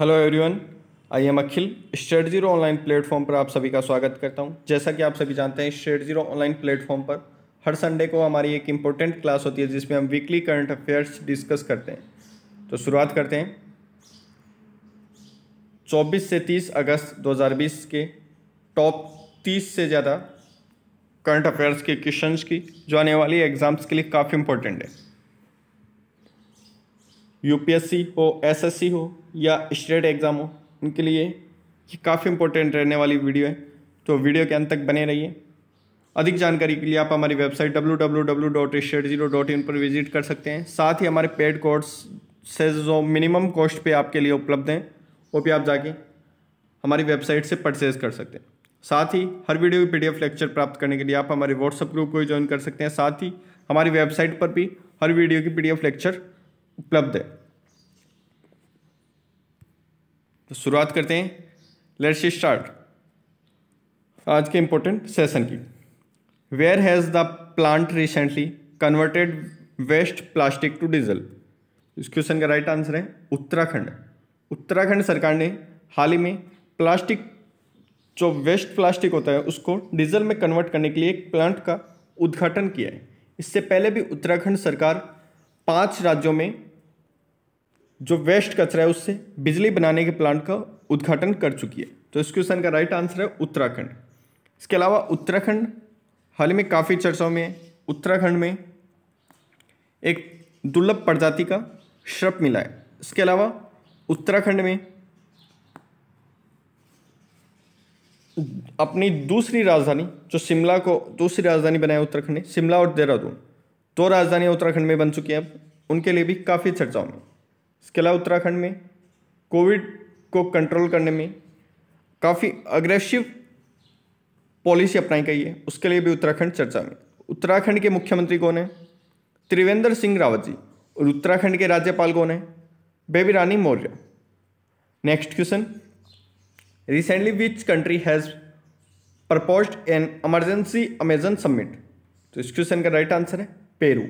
hello everyone I am Akhil state zero online platform पर आप सभी का स्वागत करता हूं जैसा कि आप सभी जानते हैं स्टेट जीरो ऑनलाइन प्लेटफॉर्म पर हर संडे को हमारी एक इम्पोर्टेंट क्लास होती है जिसमें हम वीकली करंट अफेयर्स डिस्कस करते हैं तो शुरुआत करते हैं 24 से 30 अगस्त 2020 के टॉप 30 से ज़्यादा करंट अफेयर्स के क्वेश्चंस की जो आने वाली एग्जाम्स के लिए काफ़ी इंपॉर्टेंट है यूपीएससी हो एसएससी हो या स्टेट एग्ज़ाम हो उनके लिए ये काफ़ी इंपॉर्टेंट रहने वाली वीडियो है तो वीडियो के अंत तक बने रहिए अधिक जानकारी के लिए आप हमारी वेबसाइट www.state0.in पर विजिट कर सकते हैं साथ ही हमारे पेड कोर्स से जो मिनिमम कॉस्ट पे आपके लिए उपलब्ध हैं वो भी आप जाके हमारी वेबसाइट से परचेज़ कर सकते हैं साथ ही हर वीडियो की पीडीएफ लेक्चर प्राप्त करने के लिए आप हमारे व्हाट्सएप ग्रुप को ज्वाइन कर सकते हैं साथ ही हमारी वेबसाइट पर भी हर वीडियो की पीडीएफ लेक्चर उपलब्ध है तो शुरुआत करते हैं लेट्स स्टार्ट आज के इम्पोर्टेंट सेशन की where has the plant recently converted waste plastic to diesel इस क्वेश्चन का राइट आंसर है उत्तराखंड उत्तराखंड सरकार ने हाल ही में प्लास्टिक जो वेस्ट प्लास्टिक होता है उसको डीजल में कन्वर्ट करने के लिए एक प्लांट का उद्घाटन किया है इससे पहले भी उत्तराखंड सरकार पांच राज्यों में जो वेस्ट कचरा है उससे बिजली बनाने के प्लांट का उद्घाटन कर चुकी है तो इस क्वेश्चन का राइट आंसर है उत्तराखंड इसके अलावा उत्तराखंड हाल ही में काफ़ी चर्चाओं में उत्तराखंड में एक दुर्लभ प्रजाति का श्रप मिला है इसके अलावा उत्तराखंड में अपनी दूसरी राजधानी जो शिमला को दूसरी राजधानी बनाया उत्तराखंड ने शिमला और देहरादून दो राजधानियाँ उत्तराखंड में बन चुकी हैं अब उनके लिए भी काफ़ी चर्चाओं में इसके अलावा उत्तराखंड में कोविड को कंट्रोल करने में काफ़ी अग्रेसिव पॉलिसी अपनाई गई है उसके लिए भी उत्तराखंड चर्चा में उत्तराखंड के मुख्यमंत्री कौन है त्रिवेंद्र सिंह रावत जी और उत्तराखंड के राज्यपाल कौन है Baby Rani Maurya next question recently which country has propose an emergency Amazon summit तो इस क्वेश्चन का राइट आंसर है पेरू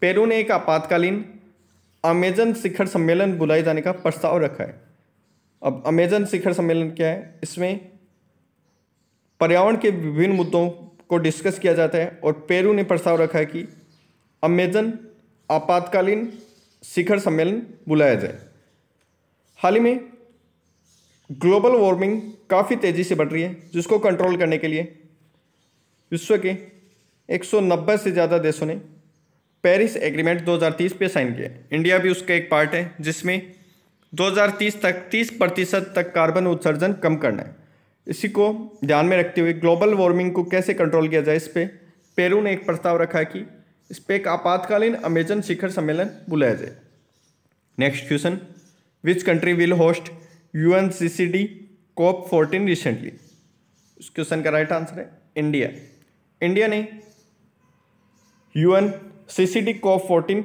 पेरू ने एक आपातकालीन अमेजन शिखर सम्मेलन बुलाए जाने का प्रस्ताव रखा है अब अमेजन शिखर सम्मेलन क्या है इसमें पर्यावरण के विभिन्न मुद्दों को डिस्कस किया जाता है और पेरू ने प्रस्ताव रखा है कि अमेजन आपातकालीन शिखर सम्मेलन बुलाया जाए हाल ही में ग्लोबल वार्मिंग काफ़ी तेज़ी से बढ़ रही है जिसको कंट्रोल करने के लिए विश्व के 190 से ज़्यादा देशों ने पेरिस एग्रीमेंट 2030 पे साइन किया इंडिया भी उसका एक पार्ट है जिसमें 2030 तक 30 प्रतिशत तक कार्बन उत्सर्जन कम करना है इसी को ध्यान में रखते हुए ग्लोबल वार्मिंग को कैसे कंट्रोल किया जाए इस पर पे, पेरू ने एक प्रस्ताव रखा है कि इस पर एक आपातकालीन अमेजन शिखर सम्मेलन बुलाया जाए next question which country will host U N C C D COP fourteen recently इस क्वेश्चन का राइट आंसर है इंडिया इंडिया ने यूएन सीसीडी कॉप फोर्टीन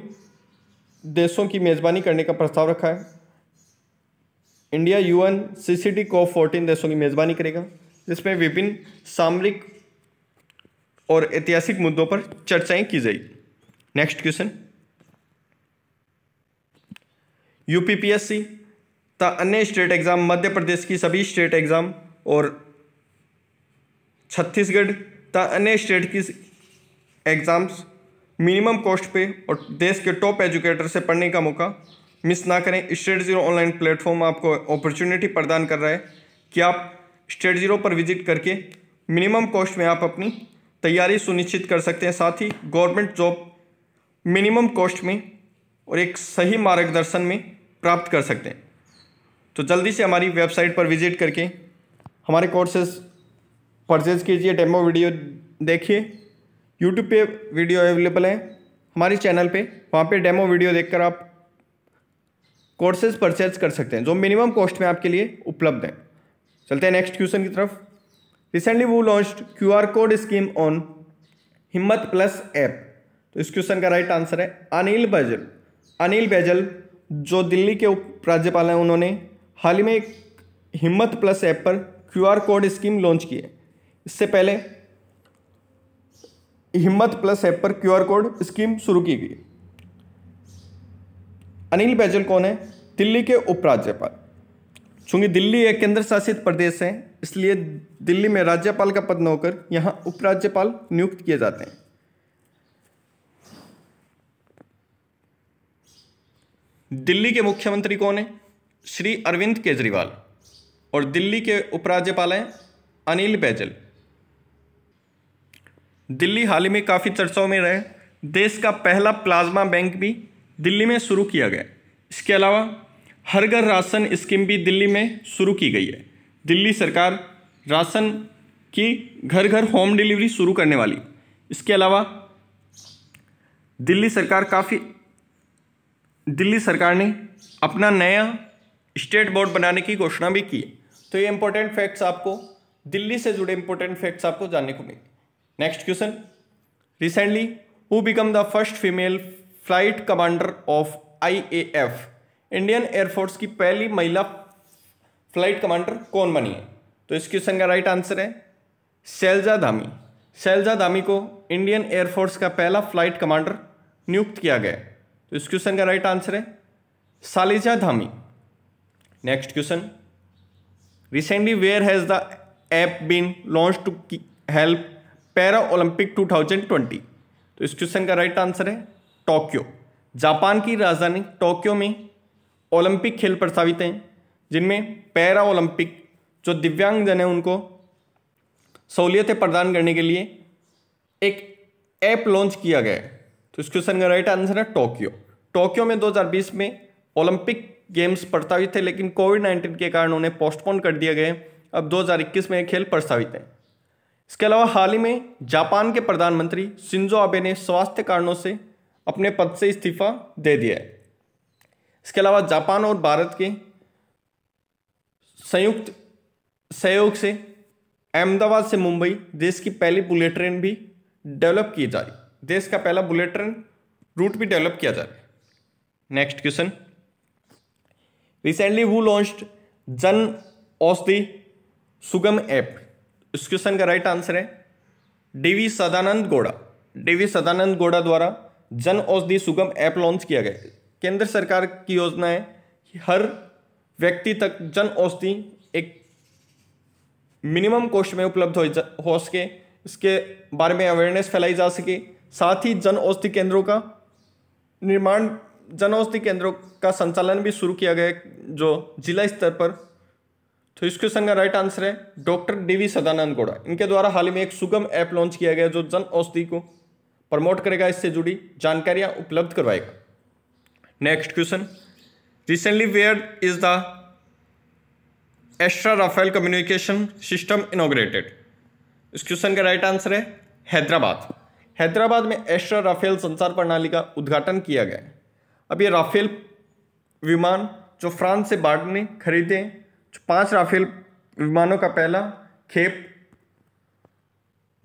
देशों की मेज़बानी करने का प्रस्ताव रखा है India UN CCD COP fourteen देशों की मेज़बानी करेगा जिसमें विभिन्न सामरिक और ऐतिहासिक मुद्दों पर चर्चाएं की जाएगी नेक्स्ट क्वेश्चन यूपीपीएससी तथा अन्य स्टेट एग्ज़ाम मध्य प्रदेश की सभी स्टेट एग्ज़ाम और छत्तीसगढ़ तथा अन्य स्टेट की एग्ज़ाम्स मिनिमम कॉस्ट पे और देश के टॉप एजुकेटर से पढ़ने का मौका मिस ना करें स्टेट ज़ीरो ऑनलाइन प्लेटफॉर्म आपको अपॉर्चुनिटी प्रदान कर रहा है कि आप स्टेट ज़ीरो पर विजिट करके मिनिमम कॉस्ट में आप अपनी तैयारी सुनिश्चित कर सकते हैं साथ ही गवर्नमेंट जॉब मिनिमम कॉस्ट में और एक सही मार्गदर्शन में प्राप्त कर सकते हैं तो जल्दी से हमारी वेबसाइट पर विजिट करके हमारे कोर्सेज परचेज कीजिए डेमो वीडियो देखिए यूट्यूब पे वीडियो अवेलेबल है हमारे चैनल पे वहाँ पे डेमो वीडियो देखकर आप कोर्सेज परचेज कर सकते हैं जो मिनिमम कॉस्ट में आपके लिए उपलब्ध हैं चलते हैं नेक्स्ट क्वेश्चन की तरफ रिसेंटली वो launched Q R code scheme on Himmat plus app तो इस क्वेश्चन का राइट आंसर है अनिल बैजल अनिल बैजल जो दिल्ली के उपराज्यपाल हैं उन्होंने हाल ही में हिम्मत प्लस ऐप पर Q R code scheme launch की है इससे पहले हिम्मत प्लस ऐप पर क्यूआर कोड स्कीम शुरू की गई अनिल बैजल कौन है दिल्ली के उपराज्यपाल चूंकि दिल्ली एक केंद्र शासित प्रदेश है इसलिए दिल्ली में राज्यपाल का पद न होकर यहां उपराज्यपाल नियुक्त किए जाते हैं दिल्ली के मुख्यमंत्री कौन है श्री अरविंद केजरीवाल और दिल्ली के उपराज्यपाल हैं अनिल बैजल दिल्ली हाल ही में काफ़ी चर्चाओं में रहे देश का पहला प्लाज्मा बैंक भी दिल्ली में शुरू किया गया इसके अलावा हर घर राशन स्कीम भी दिल्ली में शुरू की गई है दिल्ली सरकार राशन की घर घर होम डिलीवरी शुरू करने वाली इसके अलावा दिल्ली सरकार काफ़ी दिल्ली सरकार ने अपना नया स्टेट बोर्ड बनाने की घोषणा भी की तो ये इंपॉर्टेंट फैक्ट्स आपको दिल्ली से जुड़े इंपॉर्टेंट फैक्ट्स आपको जानने को मिले next question recently who become the first female flight commander of IAF Indian air force की पहली महिला फ्लाइट कमांडर कौन बनी है तो इस क्वेश्चन का राइट आंसर है शैलजा धामी शैलजा धामी को इंडियन एयरफोर्स का पहला फ्लाइट कमांडर नियुक्त किया गया तो इस क्वेश्चन का राइट आंसर है Shaliza Dhami next question recently where has the app been launch to help para Olympic 2020 तो इस क्वेश्चन का राइट आंसर है टोक्यो जापान की राजधानी टोक्यो में ओलंपिक खेल प्रस्तावित हैं जिनमें पैरा ओलंपिक जो दिव्यांगजन हैं उनको सहूलियतें प्रदान करने के लिए एक ऐप लॉन्च किया गया है तो इस क्वेश्चन का राइट आंसर है टोक्यो टोक्यो में 2020 में ओलंपिक गेम्स प्रस्तावित थे लेकिन कोविड नाइन्टीन के कारण उन्हें पोस्टपोन कर दिया गया अब 2021 में खेल प्रस्तावित हैं इसके अलावा हाल ही में जापान के प्रधानमंत्री सिंजो आबे ने स्वास्थ्य कारणों से अपने पद से इस्तीफा दे दिया है इसके अलावा जापान और भारत के संयुक्त सहयोग से अहमदाबाद से मुंबई देश की पहली बुलेट ट्रेन भी डेवलप की जा रही देश का पहला बुलेट ट्रेन रूट भी डेवलप किया जा रहा है नेक्स्ट क्वेश्चन रिसेंटली वो लॉन्च्ड जन औषधि सुगम ऐप इस क्वेश्चन का राइट आंसर है डीवी सदानंद गौड़ा डीवी सदानंद गौड़ा द्वारा जन औषधि सुगम ऐप लॉन्च किया गया केंद्र सरकार की योजना है कि हर व्यक्ति तक जन औषधि एक मिनिमम कोस्ट में उपलब्ध हो हो सके इसके बारे में अवेयरनेस फैलाई जा सके साथ ही जन औषधि केंद्रों का निर्माण जन औषधि केंद्रों का संचालन भी शुरू किया गया जो जिला स्तर पर तो इस क्वेश्चन का राइट आंसर है डॉक्टर डीवी सदानंद गौड़ा इनके द्वारा हाल ही में एक सुगम ऐप लॉन्च किया गया जो जन औषधि को प्रमोट करेगा इससे जुड़ी जानकारियां उपलब्ध करवाएगा next question recently where is the Astra Rafael communication system inaugurated इस क्वेश्चन का राइट आंसर है हैदराबाद हैदराबाद में एस्ट्रा राफेल संचार प्रणाली का उद्घाटन किया गया अब ये राफेल विमान जो फ्रांस से बाढ़ ने खरीदे पांच राफेल विमानों का पहला खेप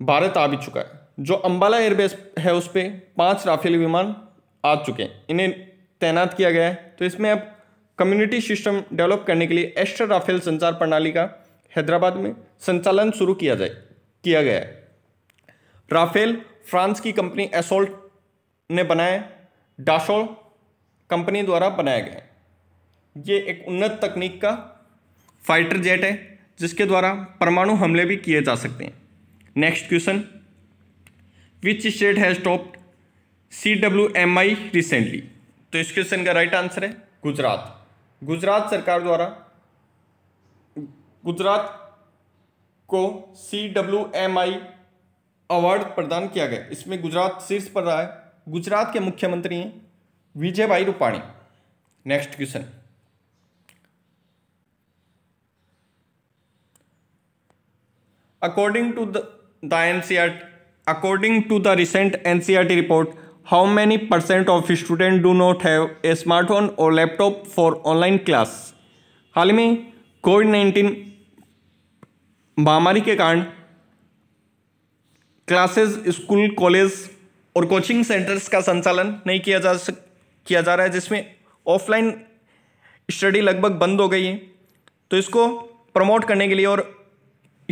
भारत आ भी चुका है जो अंबाला एयरबेस है उस पर पाँच राफेल विमान आ चुके हैं इन्हें तैनात किया गया है तो इसमें अब कम्युनिटी सिस्टम डेवलप करने के लिए एस्ट्रा राफेल संचार प्रणाली का हैदराबाद में संचालन शुरू किया जाए किया गया है राफेल फ्रांस की कंपनी एसोल्ट ने बनाया डाशो कंपनी द्वारा बनाया गया ये एक उन्नत तकनीक का फाइटर जेट है जिसके द्वारा परमाणु हमले भी किए जा सकते हैं next question which state has topped C W M I recently तो इस क्वेश्चन का राइट आंसर है गुजरात गुजरात सरकार द्वारा गुजरात को C W M I award प्रदान किया गया इसमें गुजरात शीर्ष पर रहा है गुजरात के मुख्यमंत्री हैं विजय भाई Rupani next question According to the, the NCRT, according to the recent NCRT report, how many percent of students do not have a smartphone or laptop for online class हाल ही में कोविड नाइन्टीन महामारी के कारण क्लासेस स्कूल कॉलेज और coaching centres का संचालन नहीं किया जा सक किया जा रहा है जिसमें ऑफलाइन स्टडी लगभग बंद हो गई है तो इसको प्रमोट करने के लिए और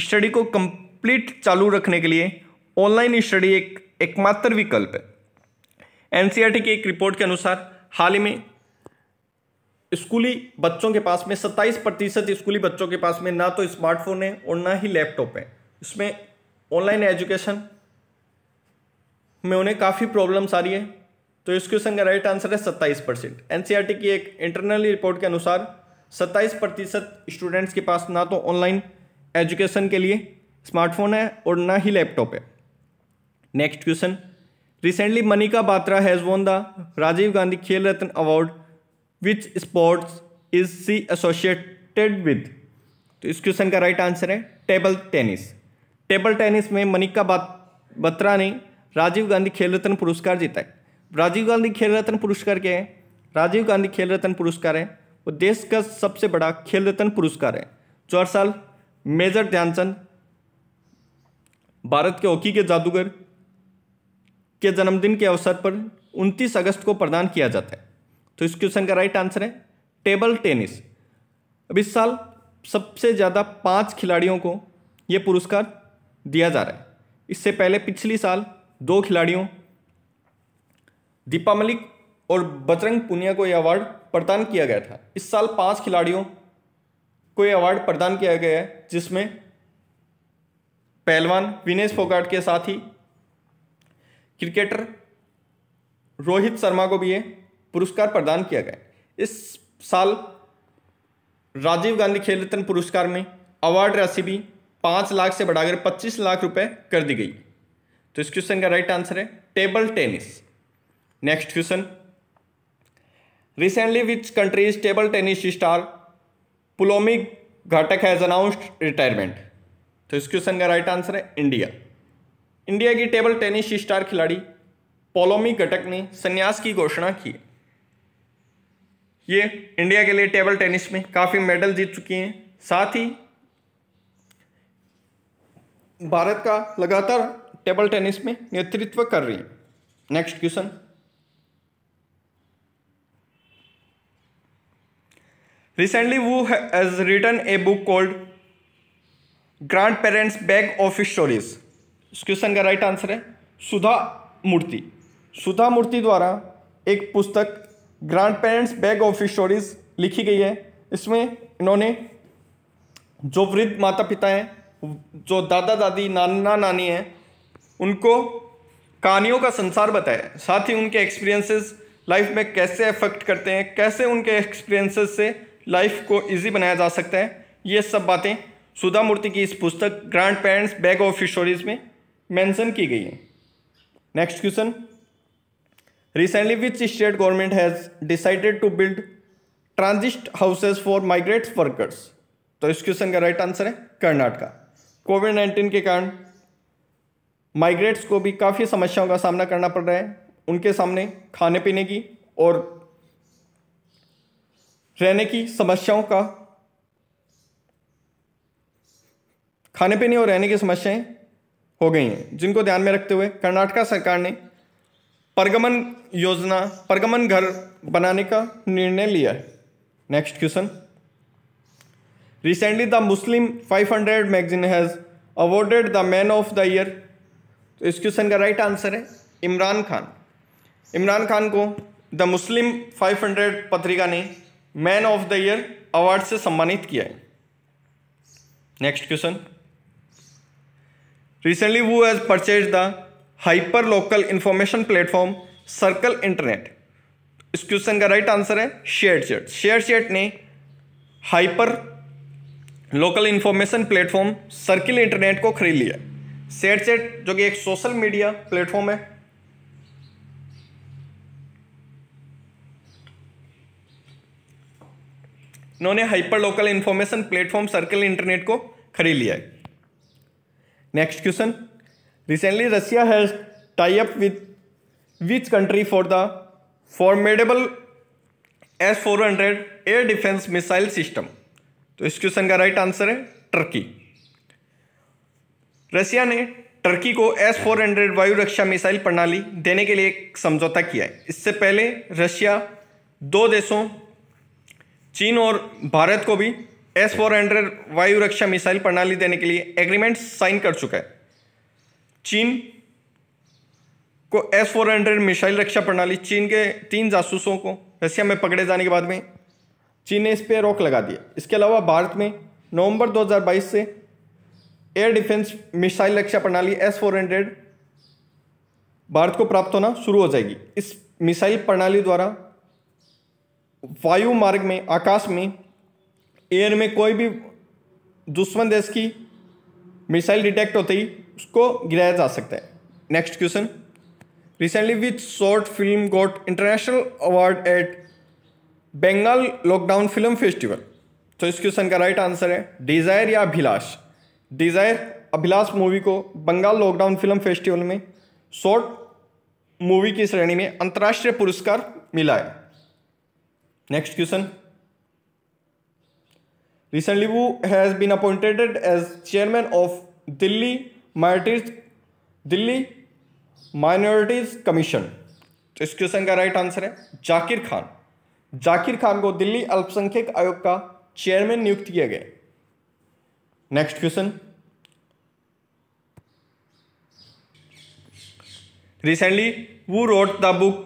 स्टडी को कंप्लीट चालू रखने के लिए ऑनलाइन स्टडी एक एकमात्र विकल्प है एनसीईआरटी की एक रिपोर्ट के अनुसार हाल ही में स्कूली बच्चों के पास में 27 प्रतिशत स्कूली बच्चों के पास में ना तो स्मार्टफोन है और ना ही लैपटॉप है इसमें ऑनलाइन एजुकेशन में उन्हें काफ़ी प्रॉब्लम्स आ रही है तो इस क्वेश्चन का राइट आंसर है सत्ताईस परसेंट एन की एक इंटरनल रिपोर्ट के अनुसार सत्ताईस प्रतिशत स्टूडेंट्स के पास ना तो ऑनलाइन एजुकेशन के लिए स्मार्टफोन है और ना ही लैपटॉप है next question recently Manika Batra has won the Rajiv Gandhi Khel Ratna award which sports is she associated with तो इस क्वेश्चन का राइट आंसर है टेबल टेनिस टेबल टेनिस में मनिका बत्रा ने राजीव गांधी खेल रत्न पुरस्कार जीता है राजीव गांधी खेल रत्न पुरस्कार क्या है राजीव गांधी खेल रत्न पुरस्कार है वो देश का सबसे बड़ा खेल रत्न पुरस्कार है जो हर साल मेजर ध्यानचंद भारत के हॉकी के जादूगर के जन्मदिन के अवसर पर 29 अगस्त को प्रदान किया जाता है तो इस क्वेश्चन का राइट आंसर है टेबल टेनिस अब इस साल सबसे ज़्यादा पाँच खिलाड़ियों को ये पुरस्कार दिया जा रहा है इससे पहले पिछली साल दो खिलाड़ियों दीपा मलिक और बजरंग पुनिया को यह अवार्ड प्रदान किया गया था इस साल पांच खिलाड़ियों को ये अवार्ड प्रदान किया गया है जिसमें पहलवान विनेश फोगाट के साथ ही क्रिकेटर रोहित शर्मा को भी ये पुरस्कार प्रदान किया गया इस साल राजीव गांधी खेल रत्न पुरस्कार में अवार्ड राशि भी पाँच लाख से बढ़ाकर पच्चीस लाख रुपए कर दी गई तो इस क्वेश्चन का राइट आंसर है table tennis next question recently which country's table tennis star Poulomi Ghatak has announced retirement तो इस क्वेश्चन का राइट आंसर है इंडिया इंडिया की टेबल टेनिस स्टार खिलाड़ी पोलोमी घटक ने संन्यास की घोषणा की ये इंडिया के लिए टेबल टेनिस में काफ़ी मेडल जीत चुकी हैं साथ ही भारत का लगातार टेबल टेनिस में नेतृत्व कर रही है next question recently who has written a book called grand parents bag of stories इस क्वेश्चन का राइट आंसर है सुधा मूर्ति सुधा मूर्ति द्वारा एक पुस्तक grand parents bag of stories लिखी गई है इसमें इन्होंने जो वृद्ध माता पिता हैं जो दादा दादी नाना नानी हैं उनको कहानियों का संसार बताया साथ ही उनके एक्सपीरियंसेस लाइफ में कैसे अफेक्ट करते हैं कैसे उनके एक्सपीरियंसेस से लाइफ को इजी बनाया जा सकता है ये सब बातें सुधा मूर्ति की इस पुस्तक grand parents bag of stories में मेंशन की गई है next question recently which state government has decided to build transit houses for migrate workers तो इस क्वेश्चन का राइट आंसर है कर्नाटका कोविड नाइन्टीन के कारण माइग्रेट्स को भी काफ़ी समस्याओं का सामना करना पड़ रहा है उनके सामने खाने पीने की और रहने की समस्याओं का खाने पीने और रहने की समस्याएं हो गई हैं जिनको ध्यान में रखते हुए कर्नाटका सरकार ने परगमन योजना परगमन घर बनाने का निर्णय लिया है next question recently the Muslim 500 magazine has awarded the man of the year तो इस क्वेश्चन का राइट आंसर है इमरान खान इमरान खान को द मुस्लिम 500 पत्रिका ने man of the year award से सम्मानित किया है next question recently who has purchase the hyper local information platform circle internet इस क्वेश्चन का राइट आंसर है शेयर चेट शेयर चेट ने hyper local information platform circle internet को खरीद लिया शेयर चेट जो कि एक सोशल मीडिया प्लेटफॉर्म है इन्होंने hyper local information platform circle internet को खरीद लिया है next question recently Russia has tie up with which country for the formidable S four hundred air defence missile system तो इस क्वेश्चन का राइट आंसर है टर्की रशिया ने Turkey को एस फोर हंड्रेड वायु रक्षा मिसाइल प्रणाली देने के लिए एक समझौता किया है इससे पहले रशिया दो देशों चीन और भारत को भी एस फोर हंड्रेड वायु रक्षा मिसाइल प्रणाली देने के लिए एग्रीमेंट साइन कर चुका है चीन को एस फोर हंड्रेड मिसाइल रक्षा प्रणाली चीन के तीन जासूसों को रशिया में पकड़े जाने के बाद में चीन ने इस पर रोक लगा दी इसके अलावा भारत में नवंबर 2022 से एयर डिफेंस मिसाइल रक्षा प्रणाली एस फोर हंड्रेड भारत को प्राप्त होना शुरू हो जाएगी इस मिसाइल प्रणाली द्वारा वायु मार्ग में आकाश में एयर में कोई भी दुश्मन देश की मिसाइल डिटेक्ट होते ही उसको गिराया जा सकता है next question recently which short film got international award at Bengal lockdown film festival तो इस क्वेश्चन का राइट आंसर है डिज़ायर या अभिलाष डिज़ायर अभिलाष मूवी को बंगाल लॉकडाउन फिल्म फेस्टिवल में शॉर्ट मूवी की श्रेणी में अंतर्राष्ट्रीय पुरस्कार मिला है next question recently who has been appointed as chairman of Delhi minorities Delhi minorities commission तो इस क्वेश्चन का राइट आंसर है जाकिर खान जाकिर खान को दिल्ली अल्पसंख्यक आयोग का चेयरमैन नियुक्त किया गया next question recently who wrote the book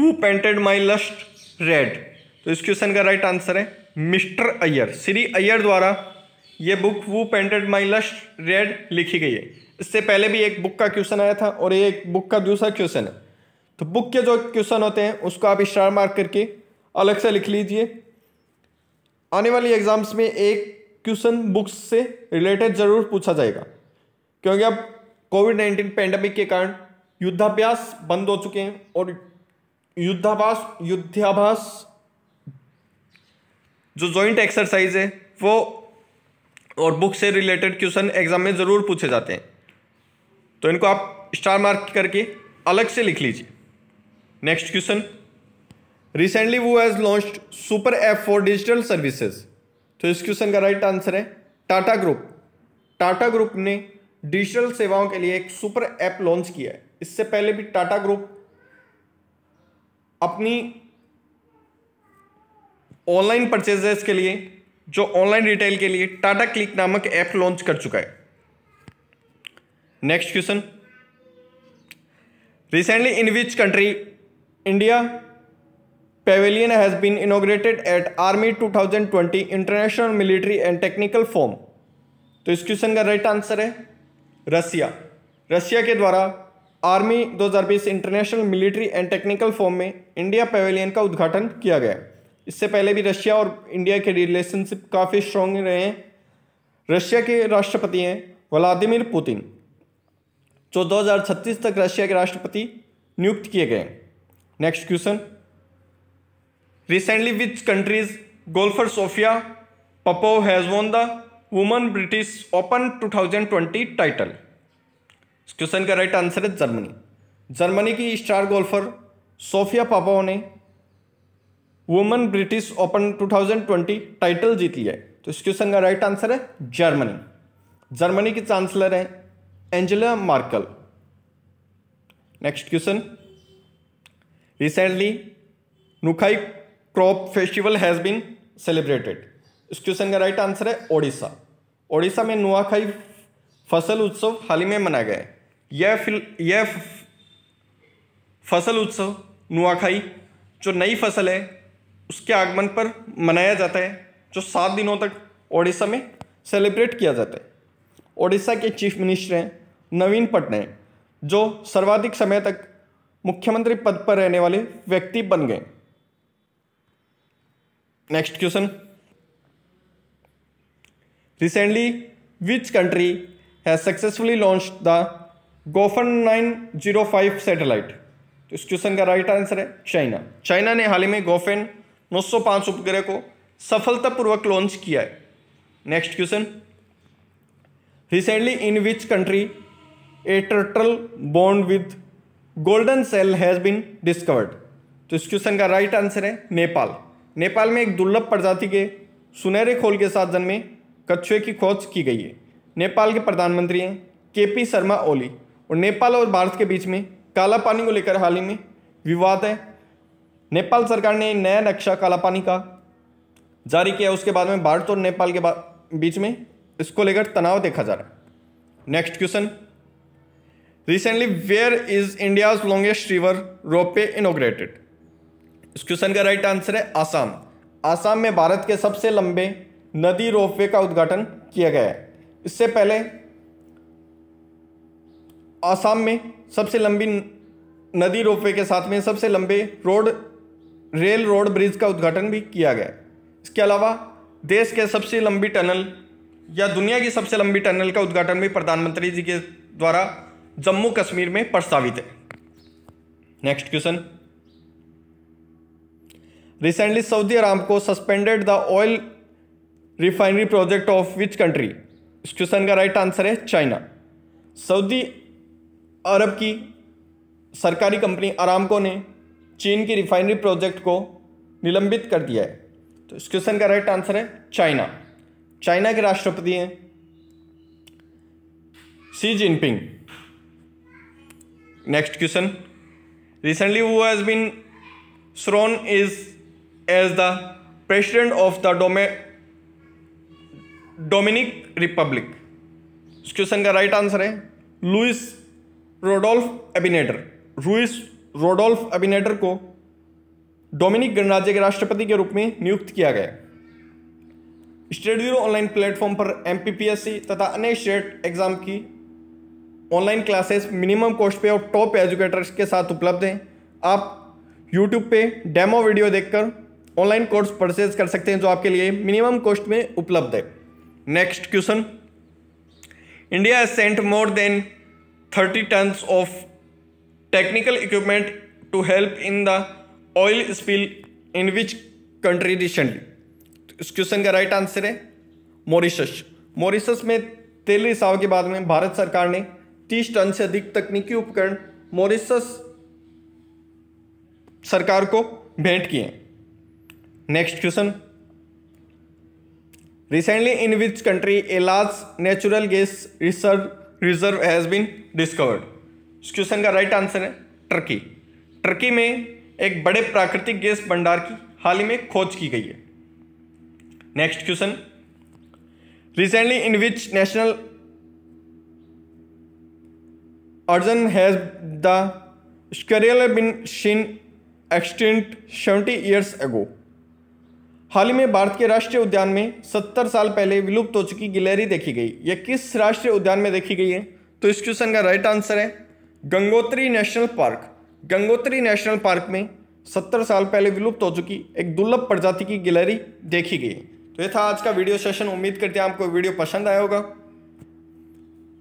who painted my lust red तो इस क्वेश्चन का राइट आंसर है मिस्टर अय्यर श्री अय्यर द्वारा ये book who painted my lust red लिखी गई है इससे पहले भी एक बुक का क्वेश्चन आया था और ये एक बुक का दूसरा क्वेश्चन है तो बुक के जो क्वेश्चन होते हैं उसको आप स्टार मार्क करके अलग से लिख लीजिए आने वाली एग्जाम्स में एक क्वेश्चन बुक्स से रिलेटेड ज़रूर पूछा जाएगा क्योंकि अब कोविड नाइन्टीन पैंडमिक के कारण युद्धाभ्यास बंद हो चुके हैं और युद्धाभास युद्धाभास जो जॉइंट एक्सरसाइज है वो और बुक से रिलेटेड क्वेश्चन एग्जाम में ज़रूर पूछे जाते हैं तो इनको आप स्टार मार्क करके अलग से लिख लीजिए next question recently who has launched super app for digital services तो इस क्वेश्चन का राइट आंसर है टाटा ग्रुप टाटा ग्रुप ने डिजिटल सेवाओं के लिए एक सुपर ऐप लॉन्च किया है इससे पहले भी टाटा ग्रुप अपनी ऑनलाइन परचेजेस के लिए जो ऑनलाइन रिटेल के लिए टाटा क्लिक नामक ऐप लॉन्च कर चुका है next question recently in which country India pavilion has been inaugurated at army 2020 international military and technical forum तो इस क्वेश्चन का राइट आंसर है रसिया रसिया के द्वारा army 2020 international military and technical forum में इंडिया पेवेलियन का उद्घाटन किया गया इससे पहले भी रशिया और इंडिया के रिलेशनशिप काफ़ी स्ट्रॉन्ग रहे हैं रशिया के राष्ट्रपति हैं व्लादिमिर पुतिन जो 2036 तक रशिया के राष्ट्रपति नियुक्त किए गए next question recently which country's golfer Sophia Popov has won the women British open 2020 title इस क्वेश्चन का राइट आंसर है जर्मनी जर्मनी की स्टार गोल्फर सोफिया पापाओ ने वुमन ब्रिटिश ओपन 2020 टाइटल जीत लिया है तो इस क्वेश्चन का राइट आंसर है जर्मनी जर्मनी की चांसलर है Angela Merkel next question recently Nuakhai crop festival has been celebrated इस क्वेश्चन का राइट आंसर है ओडिशा ओडिशा में नुआखाई फसल उत्सव हाल ही में मनाया गया है यह फिल यह फसल उत्सव नुआखाई जो नई फसल है उसके आगमन पर मनाया जाता है जो सात दिनों तक ओडिशा में सेलिब्रेट किया जाता है ओडिशा के चीफ मिनिस्टर हैं नवीन पटनायक जो सर्वाधिक समय तक मुख्यमंत्री पद पर रहने वाले व्यक्ति बन गए next question recently which country has successfully launched the Gaofen nine zero five satellite तो इस क्वेश्चन का राइट आंसर है चाइना चाइना ने हाल ही में गोफेन 905 उपग्रह को सफलतापूर्वक लॉन्च किया है next question recently in which country a turtle बॉन्ड with golden shell has been discovered तो इस क्वेश्चन का राइट आंसर है नेपाल नेपाल में एक दुर्लभ प्रजाति के सुनहरे खोल के साथ जन्मे कछुए की खोज की गई है नेपाल के प्रधानमंत्री हैं के पी शर्मा ओली और नेपाल और भारत के बीच में काला पानी को लेकर हाल ही में विवाद है नेपाल सरकार ने नया नक्शा काला पानी का जारी किया उसके बाद में भारत और नेपाल के बीच में इसको लेकर तनाव देखा जा रहा है next question recently where is India's longest river rope inaugurated इस क्वेश्चन का राइट आंसर है आसाम आसाम में भारत के सबसे लंबे नदी रोपवे का उद्घाटन किया गया है इससे पहले आसाम में सबसे लंबी नदी रोपवे के साथ में सबसे लंबे रोड रेल रोड ब्रिज का उद्घाटन भी किया गया इसके अलावा देश के सबसे लंबी टनल या दुनिया की सबसे लंबी टनल का उद्घाटन भी प्रधानमंत्री जी के द्वारा जम्मू कश्मीर में प्रस्तावित है next question recently Saudi Arab को suspended the oil refinery project of which country इस क्वेश्चन का राइट आंसर है चाइना सऊदी अरब की सरकारी कंपनी अरामको ने चीन की रिफाइनरी प्रोजेक्ट को निलंबित कर दिया है तो इस क्वेश्चन का राइट आंसर है चाइना चाइना के राष्ट्रपति हैं Xi Jinping next question recently who has been thrown is as the president of the डोमे डोमिनिक रिपब्लिक इस क्वेश्चन का राइट आंसर है Luis Rodolfo Abinader Luis Rodolfo Abinader को डोमिनिक गणराज्य के राष्ट्रपति के रूप में नियुक्त किया गया स्टेट ब्यूरो ऑनलाइन प्लेटफॉर्म पर एम तथा अन्य स्टेट एग्जाम की ऑनलाइन क्लासेस मिनिमम कॉस्ट पे और टॉप एजुकेटर्स के साथ उपलब्ध हैं आप यूट्यूब पे डेमो वीडियो देखकर ऑनलाइन कोर्स परचेज कर सकते हैं जो आपके लिए मिनिमम कॉस्ट में उपलब्ध है next question India sent more than thirty tonnes of technical equipment to help in the oil spill in which country recently इस क्वेश्चन का राइट आंसर है मॉरिशस मॉरिशस में तेल रिसाव के बाद में भारत सरकार ने तीस टन से अधिक तकनीकी उपकरण मॉरिशस सरकार को भेंट किए next question recently in which country a large natural gas reserve has been discovered इस क्वेश्चन का राइट आंसर है टर्की टर्की में एक बड़े प्राकृतिक गैस भंडार की हाल ही में खोज की गई है next question recently in which national अर्जन has the squirrel been seen extinct seventy years ago हाल ही में भारत के राष्ट्रीय उद्यान में सत्तर साल पहले विलुप्त हो चुकी गिलहरी देखी गई यह किस राष्ट्रीय उद्यान में देखी गई है तो इस क्वेश्चन का राइट आंसर है Gangotri national park Gangotri national park में सत्तर साल पहले विलुप्त हो चुकी एक दुर्लभ प्रजाति की गिलहरी देखी गई तो ये था आज का वीडियो सेशन उम्मीद करते हैं आपको वीडियो पसंद आया होगा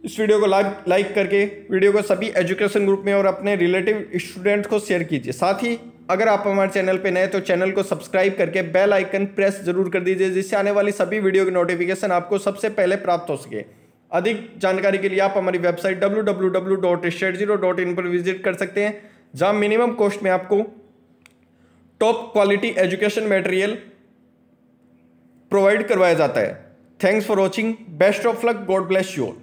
इस वीडियो को लाइक लाइक करके वीडियो को सभी एजुकेशन ग्रुप में और अपने रिलेटिव स्टूडेंट्स को शेयर कीजिए साथ ही अगर आप हमारे चैनल पर नए तो चैनल को सब्सक्राइब करके बेल आइकन प्रेस जरूर कर दीजिए जिससे आने वाली सभी वीडियो की नोटिफिकेशन आपको सबसे पहले प्राप्त हो सके अधिक जानकारी के लिए आप हमारी वेबसाइट इन पर विजिट कर सकते हैं जहां मिनिमम कॉस्ट में आपको top quality education material provide करवाया जाता है thanks for watching best of luck God bless you